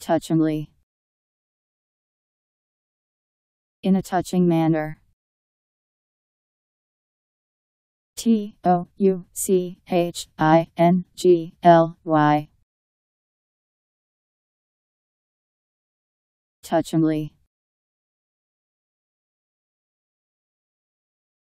touchingly in a touching manner T O U C H I N G L Y touchingly